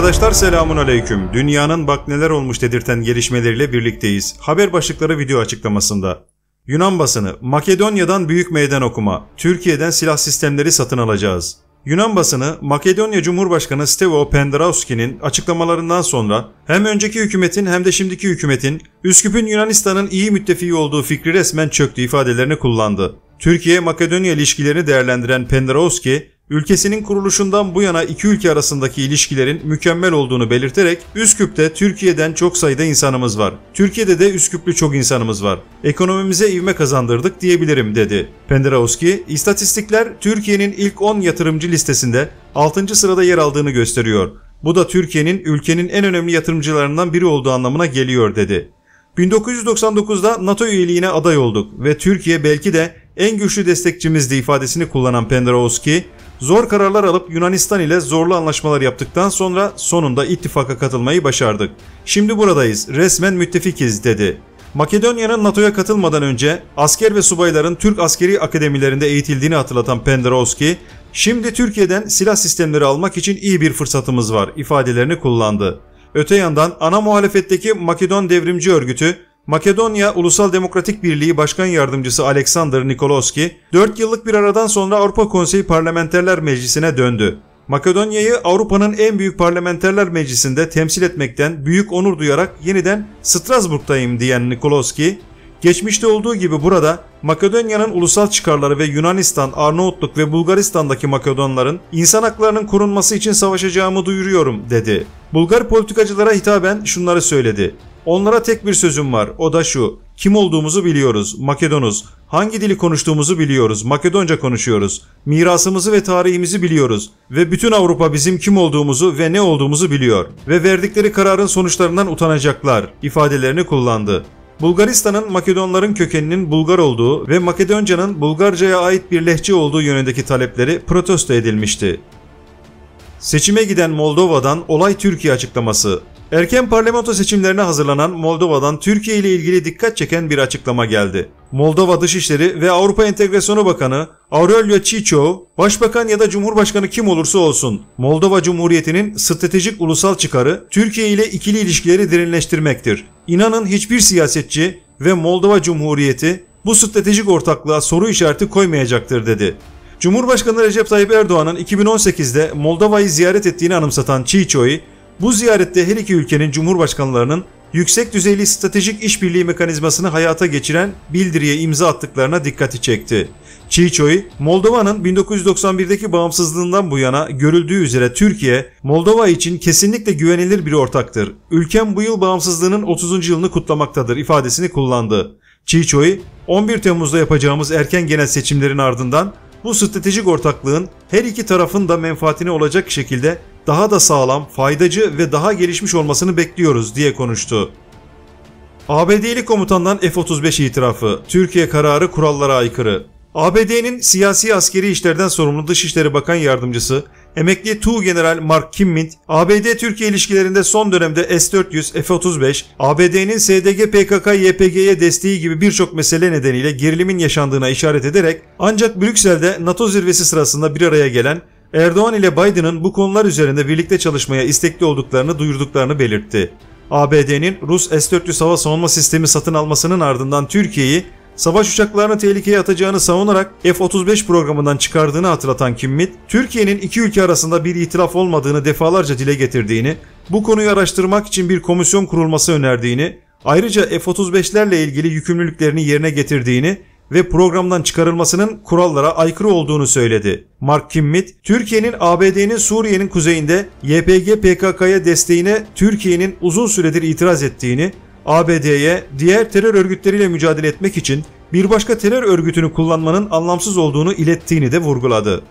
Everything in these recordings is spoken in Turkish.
Arkadaşlar selamun aleyküm. Dünyanın bak neler olmuş dedirten gelişmeleriyle birlikteyiz. Haber başlıkları video açıklamasında. Yunan basını, Makedonya'dan büyük meydan okuma, Türkiye'den silah sistemleri satın alacağız. Yunan basını, Makedonya Cumhurbaşkanı Stevo Pendrauski'nin açıklamalarından sonra hem önceki hükümetin hem de şimdiki hükümetin Üsküp'ün Yunanistan'ın iyi müttefiği olduğu fikri resmen çöktü ifadelerini kullandı. Türkiye-Makedonya ilişkilerini değerlendiren Pendrauski, Ülkesinin kuruluşundan bu yana iki ülke arasındaki ilişkilerin mükemmel olduğunu belirterek Üsküp'te Türkiye'den çok sayıda insanımız var. Türkiye'de de Üsküplü çok insanımız var. Ekonomimize ivme kazandırdık diyebilirim dedi. Penderovski, istatistikler Türkiye'nin ilk 10 yatırımcı listesinde 6. sırada yer aldığını gösteriyor. Bu da Türkiye'nin ülkenin en önemli yatırımcılarından biri olduğu anlamına geliyor dedi. 1999'da NATO üyeliğine aday olduk ve Türkiye belki de en güçlü destekçimizdi ifadesini kullanan Penderovski, Zor kararlar alıp Yunanistan ile zorlu anlaşmalar yaptıktan sonra sonunda ittifaka katılmayı başardık. Şimdi buradayız, resmen müttefikiz dedi. Makedonya'nın NATO'ya katılmadan önce asker ve subayların Türk askeri akademilerinde eğitildiğini hatırlatan Penderovski, şimdi Türkiye'den silah sistemleri almak için iyi bir fırsatımız var ifadelerini kullandı. Öte yandan ana muhalefetteki Makedon Devrimci Örgütü Makedonya Ulusal Demokratik Birliği Başkan Yardımcısı Alexander Nikolovski, 4 yıllık bir aradan sonra Avrupa Konseyi Parlamenterler Meclisi'ne döndü. Makedonya'yı Avrupa'nın en büyük parlamenterler meclisinde temsil etmekten büyük onur duyarak yeniden Strasbourg'dayım diyen Nikolovski, geçmişte olduğu gibi burada Makedonya'nın ulusal çıkarları ve Yunanistan, Arnavutluk ve Bulgaristan'daki Makedonların insan haklarının korunması için savaşacağımı duyuruyorum dedi. Bulgar politikacılara hitaben şunları söyledi. Onlara tek bir sözüm var. O da şu. Kim olduğumuzu biliyoruz. Makedonuz. Hangi dili konuştuğumuzu biliyoruz. Makedonca konuşuyoruz. Mirasımızı ve tarihimizi biliyoruz ve bütün Avrupa bizim kim olduğumuzu ve ne olduğumuzu biliyor ve verdikleri kararın sonuçlarından utanacaklar ifadelerini kullandı. Bulgaristan'ın Makedonların kökeninin Bulgar olduğu ve Makedonca'nın Bulgarca'ya ait bir lehçe olduğu yönündeki talepleri protesto edilmişti. Seçime giden Moldova'dan olay Türkiye açıklaması. Erken parlamento seçimlerine hazırlanan Moldova'dan Türkiye ile ilgili dikkat çeken bir açıklama geldi. Moldova Dışişleri ve Avrupa Entegrasyonu Bakanı Aurelio Çiço, başbakan ya da cumhurbaşkanı kim olursa olsun Moldova Cumhuriyeti'nin stratejik ulusal çıkarı Türkiye ile ikili ilişkileri derinleştirmektir. İnanın hiçbir siyasetçi ve Moldova Cumhuriyeti bu stratejik ortaklığa soru işareti koymayacaktır dedi. Cumhurbaşkanı Recep Tayyip Erdoğan'ın 2018'de Moldova'yı ziyaret ettiğini anımsatan Çiço'yu bu ziyarette her iki ülkenin cumhurbaşkanlarının yüksek düzeyli stratejik işbirliği mekanizmasını hayata geçiren bildiriye imza attıklarına dikkati çekti. Çiçoy, Moldova'nın 1991'deki bağımsızlığından bu yana görüldüğü üzere Türkiye, Moldova için kesinlikle güvenilir bir ortaktır. Ülkem bu yıl bağımsızlığının 30. yılını kutlamaktadır ifadesini kullandı. Çiçoy, 11 Temmuz'da yapacağımız erken genel seçimlerin ardından bu stratejik ortaklığın her iki tarafın da menfaatine olacak şekilde daha da sağlam, faydacı ve daha gelişmiş olmasını bekliyoruz diye konuştu. ABD'li komutandan F-35 itirafı, Türkiye kararı kurallara aykırı. ABD'nin siyasi askeri işlerden sorumlu Dışişleri Bakan Yardımcısı, emekli Tu General Mark Kimmint, ABD-Türkiye ilişkilerinde son dönemde S-400, F-35, ABD'nin SDG PKK-YPG'ye desteği gibi birçok mesele nedeniyle gerilimin yaşandığına işaret ederek ancak Brüksel'de NATO zirvesi sırasında bir araya gelen Erdoğan ile Biden'ın bu konular üzerinde birlikte çalışmaya istekli olduklarını duyurduklarını belirtti. ABD'nin Rus S-400 hava savunma sistemi satın almasının ardından Türkiye'yi savaş uçaklarını tehlikeye atacağını savunarak F-35 programından çıkardığını hatırlatan Kimmit, Türkiye'nin iki ülke arasında bir itiraf olmadığını defalarca dile getirdiğini, bu konuyu araştırmak için bir komisyon kurulması önerdiğini, ayrıca F-35'lerle ilgili yükümlülüklerini yerine getirdiğini ve programdan çıkarılmasının kurallara aykırı olduğunu söyledi. Mark Kimmit, Türkiye'nin ABD'nin Suriye'nin kuzeyinde YPG PKK'ya desteğine Türkiye'nin uzun süredir itiraz ettiğini, ABD'ye diğer terör örgütleriyle mücadele etmek için bir başka terör örgütünü kullanmanın anlamsız olduğunu ilettiğini de vurguladı.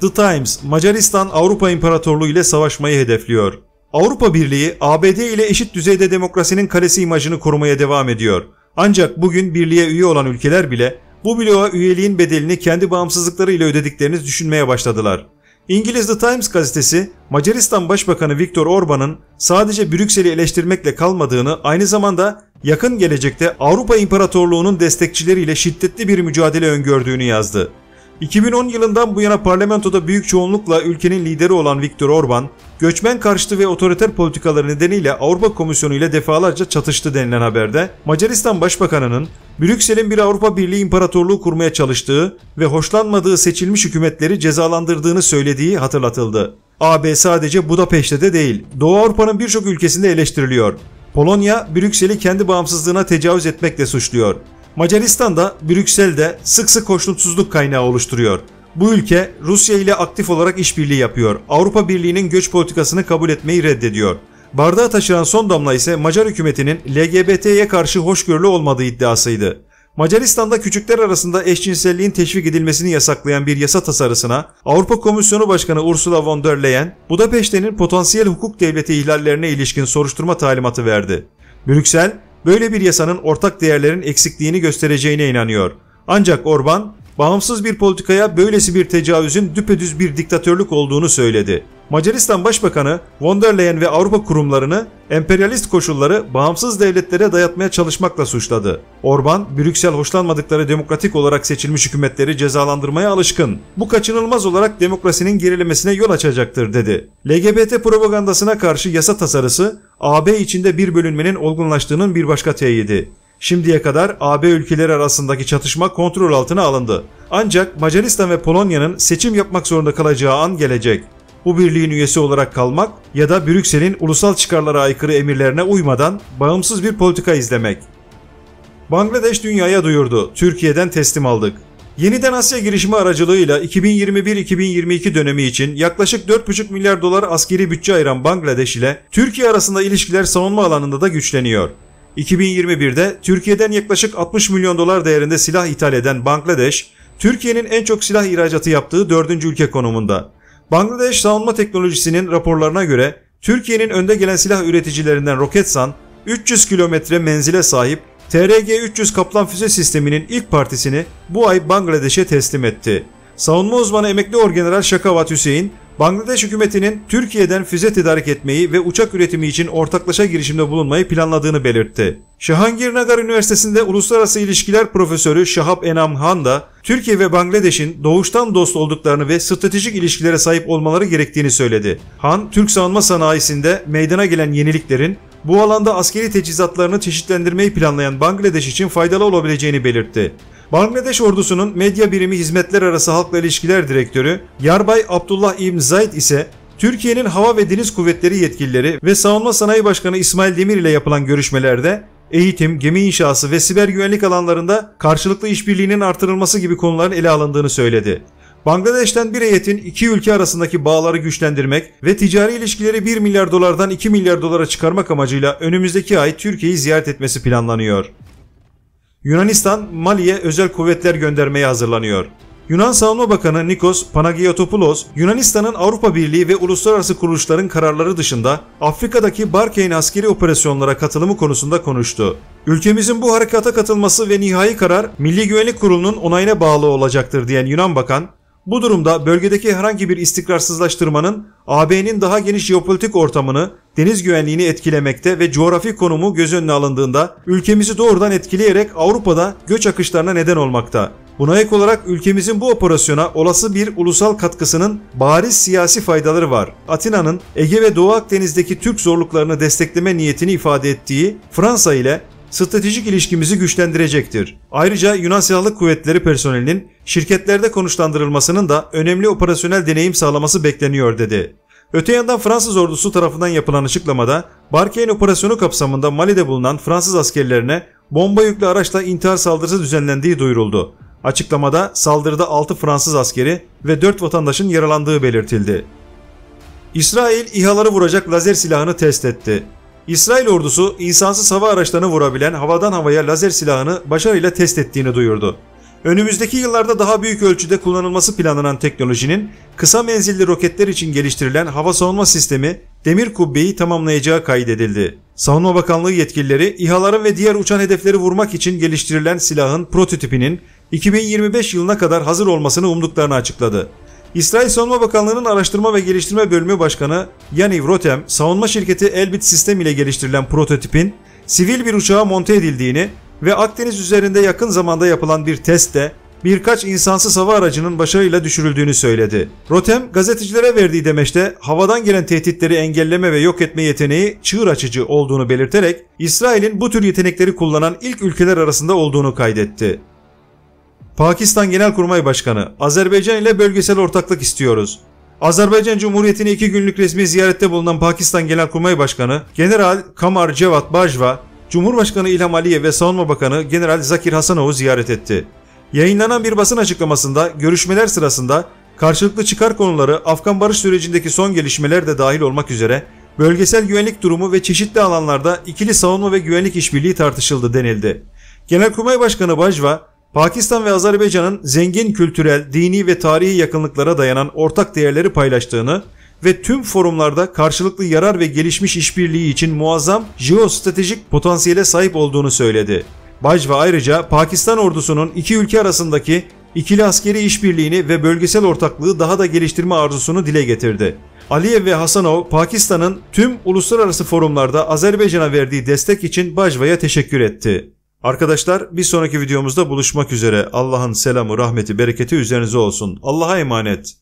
The Times, Macaristan Avrupa İmparatorluğu ile savaşmayı hedefliyor. Avrupa Birliği, ABD ile eşit düzeyde demokrasinin kalesi imajını korumaya devam ediyor. Ancak bugün birliğe üye olan ülkeler bile bu bloğa üyeliğin bedelini kendi bağımsızlıklarıyla ödediklerini düşünmeye başladılar. İngiliz The Times gazetesi Macaristan Başbakanı Viktor Orban'ın sadece Brüksel'i eleştirmekle kalmadığını aynı zamanda yakın gelecekte Avrupa İmparatorluğu'nun destekçileriyle şiddetli bir mücadele öngördüğünü yazdı. 2010 yılından bu yana parlamentoda büyük çoğunlukla ülkenin lideri olan Viktor Orban, göçmen karşıtı ve otoriter politikaları nedeniyle Avrupa Komisyonu ile defalarca çatıştı denilen haberde, Macaristan Başbakanı'nın Brüksel'in bir Avrupa Birliği imparatorluğu kurmaya çalıştığı ve hoşlanmadığı seçilmiş hükümetleri cezalandırdığını söylediği hatırlatıldı. AB sadece Budapeşte de değil, Doğu Avrupa'nın birçok ülkesinde eleştiriliyor. Polonya, Brüksel'i kendi bağımsızlığına tecavüz etmekle suçluyor. Macaristan'da, Brüksel'de sık sık hoşnutsuzluk kaynağı oluşturuyor. Bu ülke Rusya ile aktif olarak işbirliği yapıyor. Avrupa Birliği'nin göç politikasını kabul etmeyi reddediyor. Bardağı taşıran son damla ise Macar hükümetinin LGBT'ye karşı hoşgörülü olmadığı iddiasıydı. Macaristan'da küçükler arasında eşcinselliğin teşvik edilmesini yasaklayan bir yasa tasarısına Avrupa Komisyonu Başkanı Ursula von der Leyen, Budapeşte'nin potansiyel hukuk devleti ihlallerine ilişkin soruşturma talimatı verdi. Brüksel, böyle bir yasanın ortak değerlerin eksikliğini göstereceğine inanıyor. Ancak Orban, bağımsız bir politikaya böylesi bir tecavüzün düpedüz bir diktatörlük olduğunu söyledi. Macaristan Başbakanı von der Leyen ve Avrupa kurumlarını emperyalist koşulları bağımsız devletlere dayatmaya çalışmakla suçladı. Orban, Brüksel hoşlanmadıkları demokratik olarak seçilmiş hükümetleri cezalandırmaya alışkın. Bu kaçınılmaz olarak demokrasinin gerilemesine yol açacaktır dedi. LGBT propagandasına karşı yasa tasarısı AB içinde bir bölünmenin olgunlaştığının bir başka teyidi. Şimdiye kadar AB ülkeleri arasındaki çatışma kontrol altına alındı. Ancak Macaristan ve Polonya'nın seçim yapmak zorunda kalacağı an gelecek. Bu birliğin üyesi olarak kalmak ya da Brüksel'in ulusal çıkarlara aykırı emirlerine uymadan bağımsız bir politika izlemek. Bangladeş dünyaya duyurdu. Türkiye'den teslim aldık. Yeniden Asya girişimi aracılığıyla 2021-2022 dönemi için yaklaşık 4,5 milyar dolar askeri bütçe ayıran Bangladeş ile Türkiye arasında ilişkiler savunma alanında da güçleniyor. 2021'de Türkiye'den yaklaşık 60 milyon dolar değerinde silah ithal eden Bangladeş, Türkiye'nin en çok silah ihracatı yaptığı 4. ülke konumunda. Bangladeş Savunma Teknolojisi'nin raporlarına göre Türkiye'nin önde gelen silah üreticilerinden Roketsan 300 kilometre menzile sahip TRG-300 Kaplan füze sisteminin ilk partisini bu ay Bangladeş'e teslim etti. Savunma uzmanı emekli orgeneral Şakavat Hüseyin, Bangladeş hükümetinin Türkiye'den füze tedarik etmeyi ve uçak üretimi için ortaklaşa girişimde bulunmayı planladığını belirtti. Şahangir Nagar Üniversitesi'nde Uluslararası İlişkiler Profesörü Şahap Enam Han da Türkiye ve Bangladeş'in doğuştan dost olduklarını ve stratejik ilişkilere sahip olmaları gerektiğini söyledi. Han, Türk savunma sanayisinde meydana gelen yeniliklerin bu alanda askeri teçhizatlarını çeşitlendirmeyi planlayan Bangladeş için faydalı olabileceğini belirtti. Bangladeş ordusunun medya birimi hizmetler arası halkla ilişkiler direktörü Yarbay Abdullah İbn Zaid ise Türkiye'nin hava ve deniz kuvvetleri yetkilileri ve savunma sanayi başkanı İsmail Demir ile yapılan görüşmelerde eğitim, gemi inşası ve siber güvenlik alanlarında karşılıklı işbirliğinin artırılması gibi konuların ele alındığını söyledi. Bangladeş'ten bir heyetin iki ülke arasındaki bağları güçlendirmek ve ticari ilişkileri 1 milyar dolardan 2 milyar dolara çıkarmak amacıyla önümüzdeki ay Türkiye'yi ziyaret etmesi planlanıyor. Yunanistan, Mali'ye özel kuvvetler göndermeye hazırlanıyor. Yunan Savunma Bakanı Nikos Panagiotopoulos, Yunanistan'ın Avrupa Birliği ve uluslararası kuruluşların kararları dışında Afrika'daki Barkane askeri operasyonlara katılımı konusunda konuştu. Ülkemizin bu harekata katılması ve nihai karar Milli Güvenlik Kurulu'nun onayına bağlı olacaktır diyen Yunan Bakan, bu durumda bölgedeki herhangi bir istikrarsızlaştırmanın AB'nin daha geniş jeopolitik ortamını, deniz güvenliğini etkilemekte ve coğrafi konumu göz önüne alındığında ülkemizi doğrudan etkileyerek Avrupa'da göç akışlarına neden olmakta. Buna ek olarak ülkemizin bu operasyona olası bir ulusal katkısının bariz siyasi faydaları var. Atina'nın Ege ve Doğu Akdeniz'deki Türk zorluklarını destekleme niyetini ifade ettiği Fransa ile stratejik ilişkimizi güçlendirecektir. Ayrıca Yunan Silahlı Kuvvetleri personelinin şirketlerde konuşlandırılmasının da önemli operasyonel deneyim sağlaması bekleniyor dedi. Öte yandan Fransız ordusu tarafından yapılan açıklamada Barkhane operasyonu kapsamında Mali'de bulunan Fransız askerlerine bomba yüklü araçla intihar saldırısı düzenlendiği duyuruldu. Açıklamada saldırıda 6 Fransız askeri ve 4 vatandaşın yaralandığı belirtildi. İsrail İHA'ları vuracak lazer silahını test etti. İsrail ordusu insansız hava araçlarını vurabilen havadan havaya lazer silahını başarıyla test ettiğini duyurdu. Önümüzdeki yıllarda daha büyük ölçüde kullanılması planlanan teknolojinin kısa menzilli roketler için geliştirilen hava savunma sistemi demir kubbeyi tamamlayacağı kaydedildi. Savunma Bakanlığı yetkilileri İHA'ların ve diğer uçan hedefleri vurmak için geliştirilen silahın prototipinin 2025 yılına kadar hazır olmasını umduklarını açıkladı. İsrail Savunma Bakanlığı'nın Araştırma ve Geliştirme Bölümü Başkanı Yaniv Rotem, savunma şirketi Elbit Sistem ile geliştirilen prototipin sivil bir uçağa monte edildiğini ve Akdeniz üzerinde yakın zamanda yapılan bir testte birkaç insansız hava aracının başarıyla düşürüldüğünü söyledi. Rotem, gazetecilere verdiği demeçte havadan gelen tehditleri engelleme ve yok etme yeteneği çığır açıcı olduğunu belirterek İsrail'in bu tür yetenekleri kullanan ilk ülkeler arasında olduğunu kaydetti. Pakistan Genelkurmay Başkanı, Azerbaycan ile bölgesel ortaklık istiyoruz. Azerbaycan Cumhuriyeti'ni iki günlük resmi ziyarette bulunan Pakistan Genelkurmay Başkanı General Kamar Cevat Bajwa, Cumhurbaşkanı İlham Aliyev ve Savunma Bakanı General Zakir Hasanov'u ziyaret etti. Yayınlanan bir basın açıklamasında görüşmeler sırasında karşılıklı çıkar konuları Afgan barış sürecindeki son gelişmeler de dahil olmak üzere bölgesel güvenlik durumu ve çeşitli alanlarda ikili savunma ve güvenlik işbirliği tartışıldı denildi. Genelkurmay Başkanı Bajwa, Pakistan ve Azerbaycan'ın zengin kültürel, dini ve tarihi yakınlıklara dayanan ortak değerleri paylaştığını ve tüm forumlarda karşılıklı yarar ve gelişmiş işbirliği için muazzam jeostratejik potansiyele sahip olduğunu söyledi. Bajva ayrıca Pakistan ordusunun iki ülke arasındaki ikili askeri işbirliğini ve bölgesel ortaklığı daha da geliştirme arzusunu dile getirdi. Aliyev ve Hasanov, Pakistan'ın tüm uluslararası forumlarda Azerbaycan'a verdiği destek için Bajva'ya teşekkür etti. Arkadaşlar bir sonraki videomuzda buluşmak üzere. Allah'ın selamı, rahmeti, bereketi üzerinize olsun. Allah'a emanet.